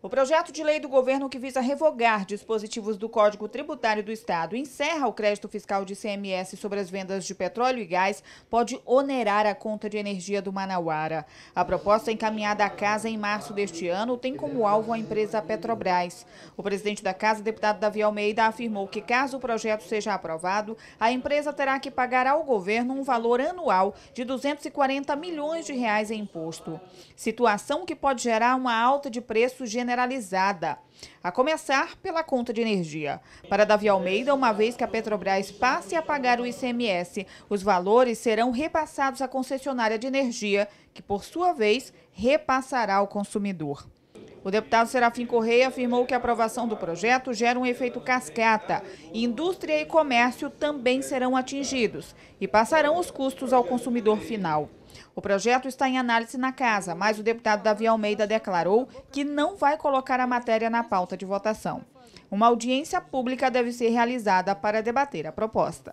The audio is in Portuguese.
O projeto de lei do governo que visa revogar dispositivos do Código Tributário do Estado e encerra o crédito fiscal de CMS sobre as vendas de petróleo e gás pode onerar a conta de energia do Manauara. A proposta encaminhada à Casa em março deste ano tem como alvo a empresa Petrobras. O presidente da Casa, deputado Davi Almeida, afirmou que caso o projeto seja aprovado, a empresa terá que pagar ao governo um valor anual de 240 milhões de reais em imposto. Situação que pode gerar uma alta de preços generalizada generalizada, a começar pela conta de energia. Para Davi Almeida, uma vez que a Petrobras passe a pagar o ICMS, os valores serão repassados à concessionária de energia, que por sua vez repassará ao consumidor. O deputado Serafim Correia afirmou que a aprovação do projeto gera um efeito cascata. Indústria e comércio também serão atingidos e passarão os custos ao consumidor final. O projeto está em análise na casa, mas o deputado Davi Almeida declarou que não vai colocar a matéria na pauta de votação. Uma audiência pública deve ser realizada para debater a proposta.